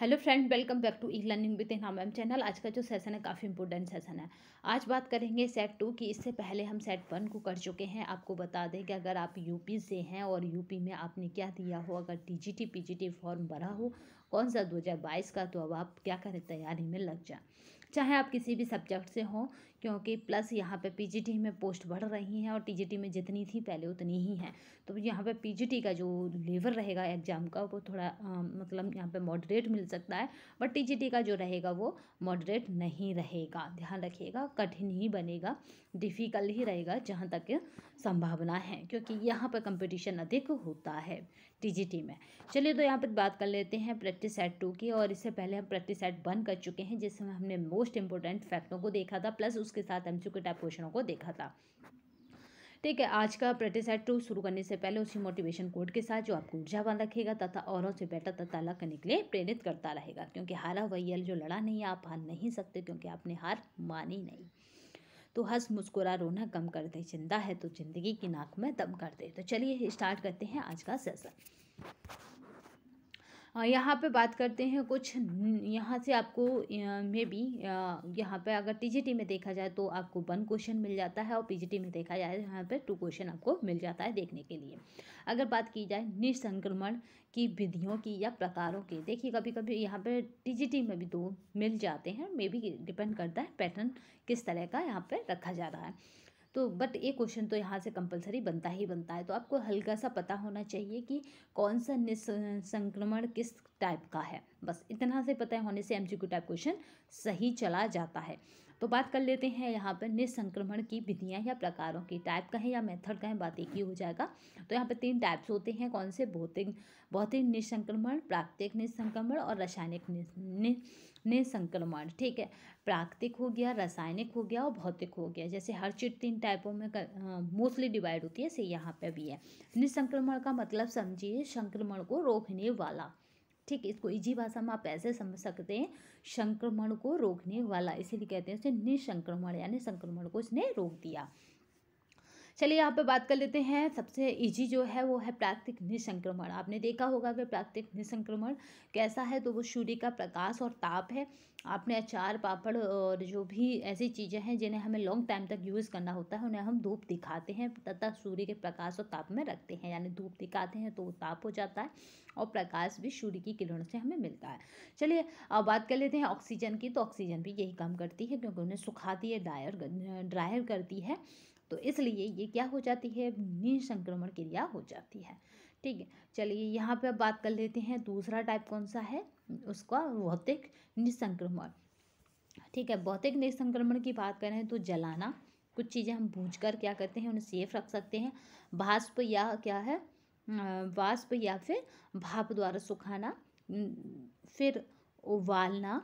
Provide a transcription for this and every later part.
hello friend welcome back to e learning with इना एम channel आज का जो सेशन है काफ़ी इंपॉर्टेंट सेशन है आज बात करेंगे सेट टू की इससे पहले हम सेट वन को कर चुके हैं आपको बता दें कि अगर आप यूपी से हैं और यूपी में आपने क्या दिया हो अगर टीजीटी पीजीटी फॉर्म भरा हो कौन सा बाईस का तो अब आप क्या करें तैयारी में लग जाए चाहे आप किसी भी सब्जेक्ट से हो क्योंकि प्लस यहाँ पे पीजीटी में पोस्ट बढ़ रही हैं और टीजीटी में जितनी थी पहले उतनी ही हैं तो यहाँ पे पीजीटी का जो लेवल रहेगा एग्ज़ाम का वो थोड़ा आ, मतलब यहाँ पे मॉडरेट मिल सकता है बट टीजीटी का जो रहेगा वो मॉडरेट नहीं रहेगा ध्यान रखिएगा कठिन ही बनेगा डिफ़िकल्ट ही रहेगा जहाँ तक संभावना है क्योंकि यहाँ पर कंपटिशन अधिक होता है टीजीटी में चलिए तो यहाँ पर बात कर लेते हैं प्रैक्टिस सेट टू की और इससे पहले हम प्रैक्टिस सेट वन कर चुके हैं जिसमें हमने मोस्ट इंपॉर्टेंट फैक्टों को देखा था प्लस उसके साथ एम टाइप क्वेश्चनों को देखा था ठीक है आज का प्रैक्टिस सेट टू शुरू करने से पहले उसी मोटिवेशन कोड के साथ जो आपको ऊर्जावान रखेगा तथा औरों से बेटर तथा अलग करने के लिए प्रेरित करता रहेगा क्योंकि हारा वैयल जो लड़ा नहीं आप हार नहीं सकते क्योंकि आपने हार मानी नहीं तो हंस मुस्कुरा रोना कम कर दे जिंदा है तो ज़िंदगी की नाक में दम कर दे तो चलिए स्टार्ट करते हैं आज का सेशन यहाँ पे बात करते हैं कुछ यहाँ से आपको मे बी यहाँ पे अगर टीजीटी में देखा जाए तो आपको वन क्वेश्चन मिल जाता है और पीजीटी में देखा जाए तो यहाँ पे टू क्वेश्चन आपको मिल जाता है देखने के लिए अगर बात की जाए निसंक्रमण की विधियों की या प्रकारों की देखिए कभी कभी यहाँ पे टीजीटी में भी दो मिल जाते हैं मे बी डिपेंड करता है पैटर्न किस तरह का यहाँ पर रखा जा रहा है तो बट ये क्वेश्चन तो यहाँ से कंपलसरी बनता ही बनता है तो आपको हल्का सा पता होना चाहिए कि कौन सा संक्रमण किस टाइप का है बस इतना से पता होने से एम टाइप क्वेश्चन सही चला जाता है तो बात कर लेते हैं यहाँ पर निसंक्रमण की विधियाँ या प्रकारों की टाइप का है या मेथड कहें बात एक ही हो जाएगा तो यहाँ पर तीन टाइप्स होते हैं कौन से भौतिक भौतिक निसंक्रमण प्राकृतिक निसंक्रमण और रासायनिक निसंक्रमण ठीक है प्राकृतिक हो गया रासायनिक हो गया और भौतिक हो गया जैसे हर चीज़ तीन टाइपों में मोस्टली डिवाइड होती है से यहाँ पर भी है निसंक्रमण का मतलब समझिए संक्रमण को रोकने वाला ठीक है इसको इजी भाषा में आप ऐसे समझ सकते हैं संक्रमण को रोकने वाला इसीलिए कहते हैं उसे निसंक्रमण यानी संक्रमण को इसने रोक दिया चलिए यहाँ पे बात कर लेते हैं सबसे इजी जो है वो है प्राकृतिक निसंक्रमण आपने देखा होगा कि प्राकृतिक निसंक्रमण कैसा है तो वो सूर्य का प्रकाश और ताप है आपने अचार पापड़ और जो भी ऐसी चीज़ें हैं जिन्हें हमें लॉन्ग टाइम तक यूज़ करना होता है उन्हें हम धूप दिखाते हैं तथा सूर्य के प्रकाश और ताप में रखते हैं यानी धूप दिखाते हैं तो वो ताप हो जाता है और प्रकाश भी सूर्य की किरण से हमें मिलता है चलिए अब बात कर लेते हैं ऑक्सीजन की तो ऑक्सीजन भी यही काम करती है क्योंकि उन्हें सुखाती है ड्रायर ड्रायर करती है तो इसलिए ये क्या हो जाती है निसंक्रमण क्रिया हो जाती है ठीक है चलिए यहाँ पे अब बात कर लेते हैं दूसरा टाइप कौन सा है उसका भौतिक निसंक्रमण ठीक है भौतिक निसंक्रमण की बात करें तो जलाना कुछ चीज़ें हम भूज कर क्या करते हैं उन्हें सेफ रख सकते हैं भास्प या क्या है वाष्प या फिर भाप द्वारा सुखाना फिर उबालना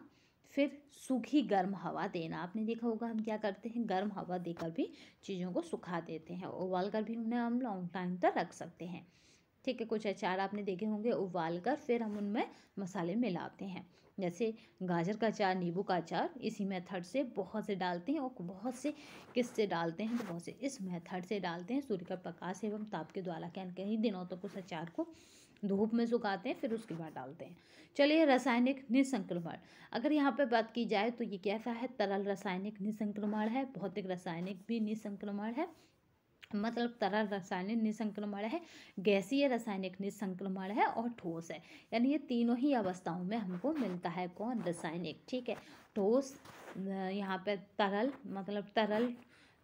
फिर सूखी गर्म हवा देना आपने देखा होगा हम क्या करते हैं गर्म हवा देकर भी चीज़ों को सुखा देते हैं उबाल कर भी उन्हें हम लॉन्ग टाइम तक रख सकते हैं ठीक है कुछ अचार आपने देखे होंगे उबाल कर फिर हम उनमें मसाले मिलाते हैं जैसे गाजर का अचार नींबू का अचार इसी मेथड से बहुत से डालते हैं और बहुत से किस से डालते हैं तो बहुत से इस मेथड से डालते हैं सूर्य का प्रकाश एवं ताप के द्वारा कहीं कहीं दिनों तक तो उस अचार को धूप में सुखाते हैं फिर उसके बाद डालते हैं चलिए रासायनिक निसंक्रमण अगर यहाँ पर बात की जाए तो ये कैसा है तरल रासायनिक निसंक्रमण है भौतिक रासायनिक भी निसंक्रमण है मतलब तरल रासायनिक निसंक्रमण है गैसीय रासायनिक निसंक्रमण है और ठोस है यानी ये तीनों ही अवस्थाओं में हमको मिलता है कौन रासायनिक ठीक है ठोस यहाँ पे तरल मतलब तरल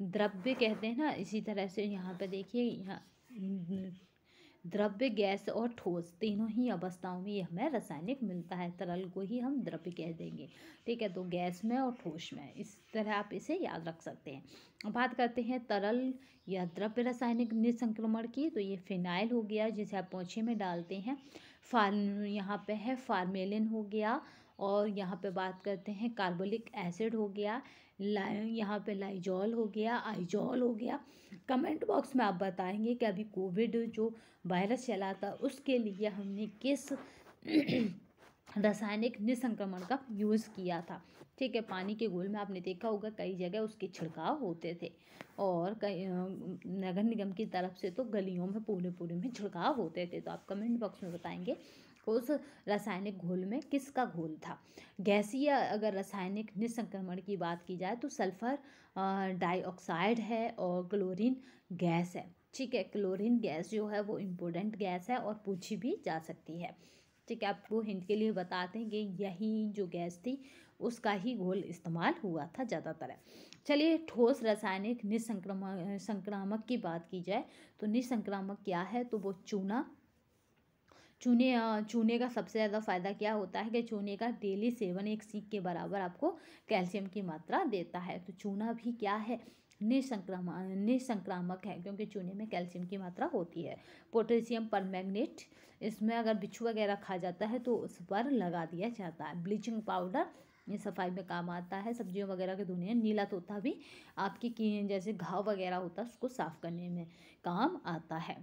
द्रव्य कहते हैं ना इसी तरह से यहाँ पे देखिए यहाँ द्रव्य गैस और ठोस तीनों ही अवस्थाओं में हमें रासायनिक मिलता है तरल को ही हम द्रव्य कह देंगे ठीक है तो गैस में और ठोस में इस तरह आप इसे याद रख सकते हैं अब बात करते हैं तरल या द्रव्य रासायनिक निसंक्रमण की तो ये फिनाइल हो गया जिसे आप पोछे में डालते हैं फार यहाँ पे है फार्मेलिन हो गया और यहाँ पे बात करते हैं कार्बोलिक एसिड हो गया लाइ यहाँ पे लाइजॉल हो गया आइजॉल हो गया कमेंट बॉक्स में आप बताएंगे कि अभी कोविड जो वायरस चला था उसके लिए हमने किस रासायनिक निसंक्रमण का यूज़ किया था ठीक है पानी के घोल में आपने देखा होगा कई जगह उसके छिड़काव होते थे और कई नगर निगम की तरफ से तो गलियों में पूरे पूरे में छिड़काव होते थे तो आप कमेंट बॉक्स में बताएंगे उस रासायनिक घोल में किसका घोल था गैसीय अगर रासायनिक निसंक्रमण की बात की जाए तो सल्फर डाइऑक्साइड है और क्लोरीन गैस है ठीक है क्लोरीन गैस जो है वो इम्पोर्टेंट गैस है और पूछी भी जा सकती है ठीक है आपको हिंट के लिए बताते हैं कि यही जो गैस थी उसका ही घोल इस्तेमाल हुआ था ज़्यादातर चलिए ठोस रासायनिक निसंक्रामक संक्रामक की बात की जाए तो निसंक्रामक क्या है तो वो चूना चूने चूने का सबसे ज़्यादा फ़ायदा क्या होता है कि चूने का डेली सेवन एक सीख के बराबर आपको कैल्शियम की मात्रा देता है तो चूना भी क्या है निसंक्रमा निसंक्रामक है क्योंकि चूने में कैल्शियम की मात्रा होती है पोटेशियम मैगनेट इसमें अगर बिच्छू वगैरह खा जाता है तो उस पर लगा दिया जाता है ब्लीचिंग पाउडर ये सफाई में काम आता है सब्जियों वगैरह के धोने नीला तोता भी आपकी जैसे घाव वगैरह होता है उसको साफ़ करने में काम आता है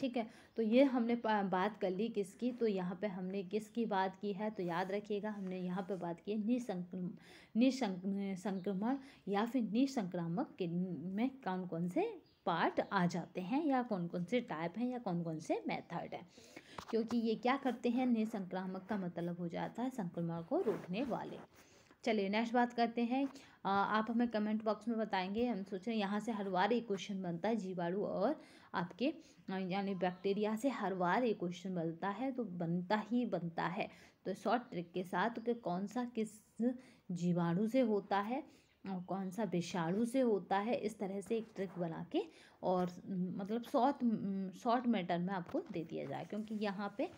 ठीक है तो ये हमने बात कर ली किसकी तो यहाँ पे हमने किसकी बात की है तो याद रखिएगा हमने यहाँ पे बात की है निसंक्रम निसंक्रमण या फिर निसंक्रामक के में कौन कौन से पार्ट आ जाते हैं या कौन कौन से टाइप हैं या कौन कौन से मेथड हैं क्योंकि ये क्या करते हैं निसंक्रामक का मतलब हो जाता है संक्रमण को रोकने वाले चलिए नेक्स्ट बात करते हैं आप हमें कमेंट बॉक्स में बताएंगे हम सोच रहे हैं यहाँ से हर बार एक क्वेश्चन बनता है जीवाणु और आपके यानी बैक्टीरिया से हर बार ये क्वेश्चन बनता है तो बनता ही बनता है तो शॉर्ट ट्रिक के साथ कि कौन सा किस जीवाणु से होता है और कौन सा विषाणु से होता है इस तरह से एक ट्रिक बना के और मतलब शॉर्ट शॉर्ट मैटर में आपको दे दिया जाए क्योंकि यहाँ पे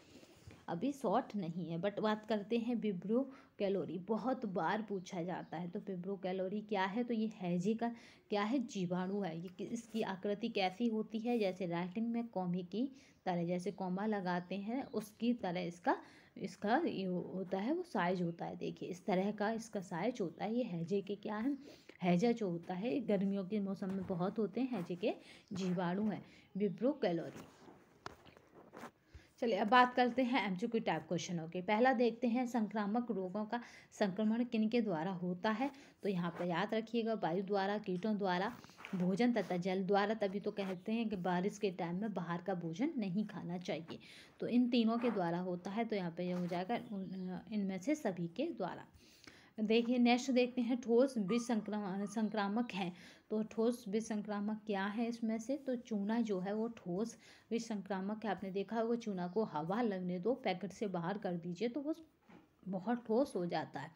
अभी शॉर्ट नहीं है बट बात करते हैं विब्रो कैलोरी बहुत बार पूछा जाता है तो विब्रो कैलोरी क्या है तो ये हैजे का क्या है जीवाणु है ये इसकी आकृति कैसी होती है जैसे राइटिंग में कॉमी की तरह जैसे कॉमा लगाते हैं उसकी तरह इसका इसका ये होता है वो साइज होता है देखिए इस तरह का इसका साइज होता है ये हैजे के क्या है हैजा जो होता है गर्मियों के मौसम में बहुत होते हैं हैजे के जीवाणु हैं विब्रो कैलोरी चलिए अब बात करते हैं एम एमसीक्यू टाइप क्वेश्चनों के पहला देखते हैं संक्रामक रोगों का संक्रमण किन के द्वारा होता है तो यहाँ पर याद रखिएगा वायु द्वारा कीटों द्वारा भोजन तथा जल द्वारा तभी तो कहते हैं कि बारिश के टाइम में बाहर का भोजन नहीं खाना चाहिए तो इन तीनों के द्वारा होता है तो यहाँ पर यह हो जाएगा इनमें से सभी के द्वारा देखिए नेक्स्ट देखते हैं ठोस बीज संक्रामक है तो ठोस बीज संक्रामक क्या है इसमें से तो चूना जो है वो ठोस बीज संक्रामक है आपने देखा होगा चूना को हवा लगने दो पैकेट से बाहर कर दीजिए तो वो बहुत ठोस हो जाता है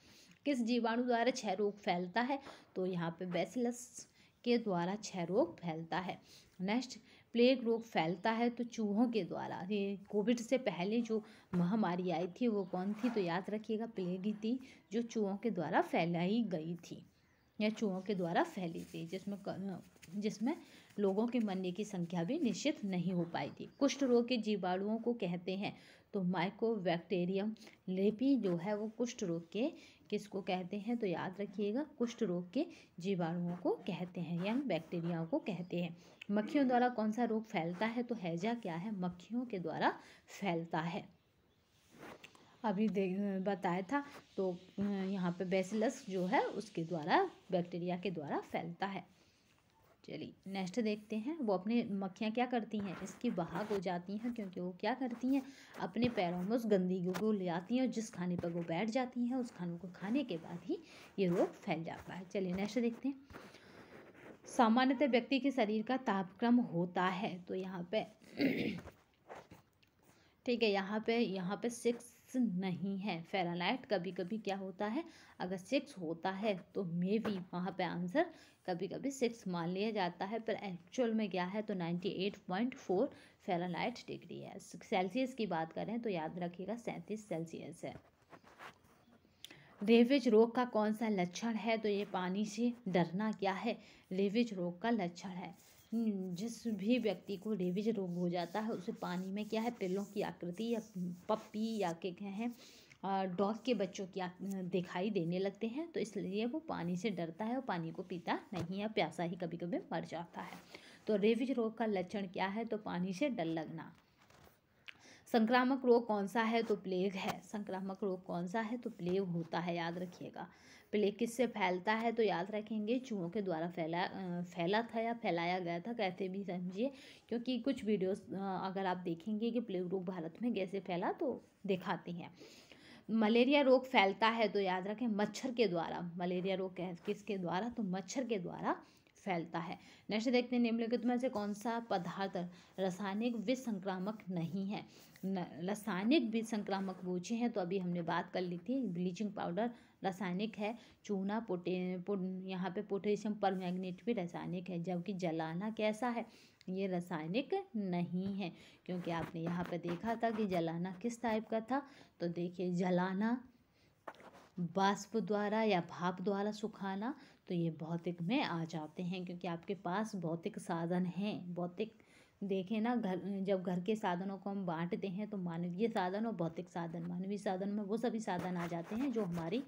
किस जीवाणु द्वारा क्षय रोग फैलता है तो यहाँ पे बेसिलस के द्वारा क्षय रोग फैलता है नेक्स्ट प्लेग रोग फैलता है तो चूहों के द्वारा ये कोविड से पहले जो महामारी आई थी वो कौन थी तो याद रखिएगा प्लेग ही थी जो चूहों के द्वारा फैलाई गई थी या चूहों के द्वारा फैली थी जिसमें जिसमें लोगों के मरने की संख्या भी निश्चित नहीं हो पाई थी कुष्ठ रोग के जीवाणुओं को कहते हैं तो माइकोबैक्टेरियम लेपी जो है वो कुष्ठ रोग के किसको कहते हैं तो याद रखिएगा कुष्ठ रोग के जीवाणुओं को कहते हैं यंग बैक्टीरियाओं को कहते हैं मक्खियों द्वारा कौन सा रोग फैलता है तो हैजा क्या है मक्खियों के द्वारा फैलता है अभी देख बताया था तो यहाँ पे बेसिलस जो है उसके द्वारा बैक्टीरिया के द्वारा फैलता है चलिए नेक्स्ट देखते हैं वो अपने मक्खियाँ क्या करती हैं इसकी बहाक हो जाती हैं क्योंकि वो क्या करती हैं अपने पैरों में उस गंदगी को ले आती हैं और जिस खाने पर वो बैठ जाती हैं उस खाने को खाने के बाद ही ये रोग फैल जाता है चलिए नेक्स्ट देखते हैं सामान्यतः व्यक्ति के शरीर का तापक्रम होता है तो यहाँ पे ठीक है यहाँ पे यहाँ पे सिक्स नहीं है फेरालाइट कभी कभी क्या होता है अगर सिक्स होता है तो मे बी वहाँ पे आंसर कभी कभी सिक्स मान लिया जाता है पर एक्चुअल में क्या है तो ninety eight point four Fahrenheit degree है सेल्सियस की बात करें तो याद रखिएगा सैंतीस सेल्सियस है रेविज रोग का कौन सा लक्षण है तो ये पानी से डरना क्या है रेविज रोग का लक्षण है हम्म, जिस भी व्यक्ति को रेबीज रोग हो जाता है उसे पानी में क्या है पिल्लों की आकृति या पप्पी या के कहें डॉग के बच्चों की दिखाई देने लगते हैं तो इसलिए वो पानी से डरता है और पानी को पीता नहीं है प्यासा ही कभी कभी मर जाता है तो रेबीज रोग का लक्षण क्या है तो पानी से डर लगना संक्रामक रोग कौन सा है तो प्लेग है संक्रामक रोग कौन सा है तो प्लेग होता है याद रखिएगा प्लेग किससे फैलता है तो याद रखेंगे चूहों के द्वारा फैला फैला था या फैलाया गया था कैसे भी समझिए क्योंकि कुछ वीडियोस अगर आप देखेंगे कि प्लेग रोग भारत में कैसे फैला तो दिखाती हैं मलेरिया रोग फैलता है तो याद रखें मच्छर के द्वारा मलेरिया रोग किसके द्वारा तो मच्छर के द्वारा फैलता है नेक्स्ट देखते हैं निम्नलिखित में से कौन सा पदार्थ रासायनिक विसंक्रामक संक्रामक नहीं है रासायनिक विसंक्रामक संक्रामक पूछे हैं तो अभी हमने बात कर ली थी ब्लीचिंग पाउडर रासायनिक है चूना पोटे पो, यहाँ पे पोटेशियम पर भी रासायनिक है जबकि जलाना कैसा है ये रासायनिक नहीं है क्योंकि आपने यहाँ पे देखा था कि जलाना किस टाइप का था तो देखिए जलाना बाष्प द्वारा या भाप द्वारा सुखाना तो ये भौतिक में आ जाते हैं क्योंकि आपके पास भौतिक साधन हैं भौतिक देखें ना घर जब घर के साधनों को हम बांटते हैं तो मानवीय साधन और भौतिक साधन मानवीय साधन में वो सभी साधन आ जाते हैं जो हमारी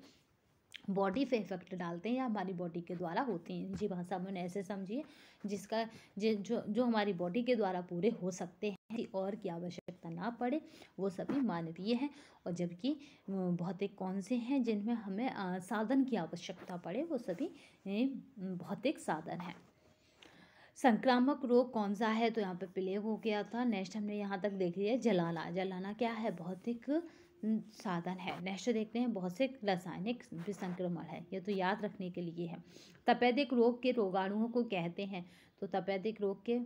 बॉडी पे इफेक्ट डालते हैं या हमारी बॉडी के द्वारा होते हैं जी भाषा हाँ, में ऐसे समझिए जिसका जो जो हमारी बॉडी के द्वारा पूरे हो सकते हैं और की आवश्यकता ना पड़े वो सभी मानवीय हैं और जबकि भौतिक कौन से हैं जिनमें हमें आ, साधन की आवश्यकता पड़े वो सभी भौतिक साधन हैं संक्रामक रोग कौन सा है तो यहाँ पे प्लेग हो गया था नेक्स्ट हमने यहाँ तक देख लिया जलाना जलाना क्या है भौतिक साधन है नेक्स्ट देखते हैं बहुत से रासायनिक विसंक्रमण है ये तो याद रखने के लिए है तपेदिक रोग के रोगाणुओं को कहते हैं तो तपेदिक रोग के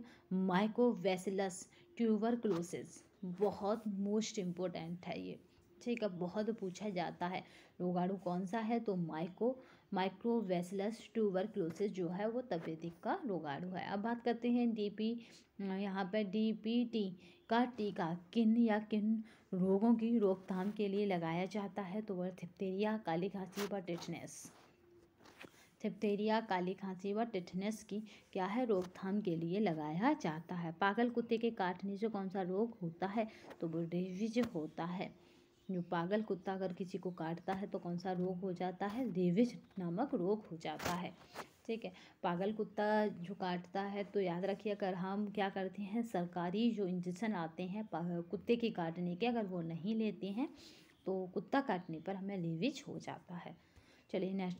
माइकोवेसिलस क्लोसिस बहुत मोस्ट इम्पोर्टेंट है ये ठीक है बहुत पूछा जाता है रोगाणु कौन सा है तो माइको माइक्रोवेसलस क्लोसिस जो है वो तपेदिक का रोगाणु है अब बात करते हैं डीपी यहाँ पर डीपीटी का टीका किन या किन रोगों की रोकथाम के लिए लगाया जाता है तो वह थिप्टेरिया काली खांसी व टिटनेस थिप्टेरिया काली खांसी व टिटनेस की क्या है रोकथाम के लिए लगाया जाता है पागल कुत्ते के काटने से कौन सा रोग होता है तो वो डिविज होता है जो पागल कुत्ता अगर किसी को काटता है तो कौन सा रोग हो जाता है रेविज नामक रोग हो जाता है ठीक है पागल कुत्ता जो काटता है तो याद रखिए अगर हम क्या करते हैं सरकारी जो इंजेक्शन आते हैं कुत्ते के काटने के अगर वो नहीं लेते हैं तो कुत्ता काटने पर हमें रेविज हो जाता है चलिए नेक्स्ट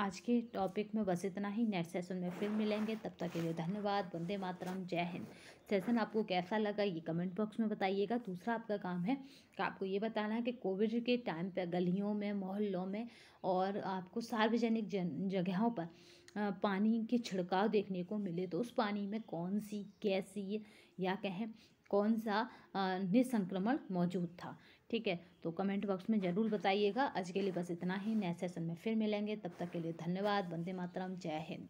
आज के टॉपिक में बस इतना ही नेक्स्ट सेशन में फिर मिलेंगे तब तक के लिए धन्यवाद वंदे मातरम जय हिंद सेशन आपको कैसा लगा ये कमेंट बॉक्स में बताइएगा दूसरा आपका काम है कि आपको ये बताना है कि कोविड के टाइम पर गलियों में मोहल्लों में और आपको सार्वजनिक जगहों पर पानी के छिड़काव देखने को मिले तो उस पानी में कौन सी कैसी या कहें कौन सा निसंक्रमण मौजूद था ठीक है तो कमेंट बॉक्स में ज़रूर बताइएगा आज के लिए बस इतना ही नए सेशन में फिर मिलेंगे तब तक के लिए धन्यवाद वंदे मातरम जय हिंद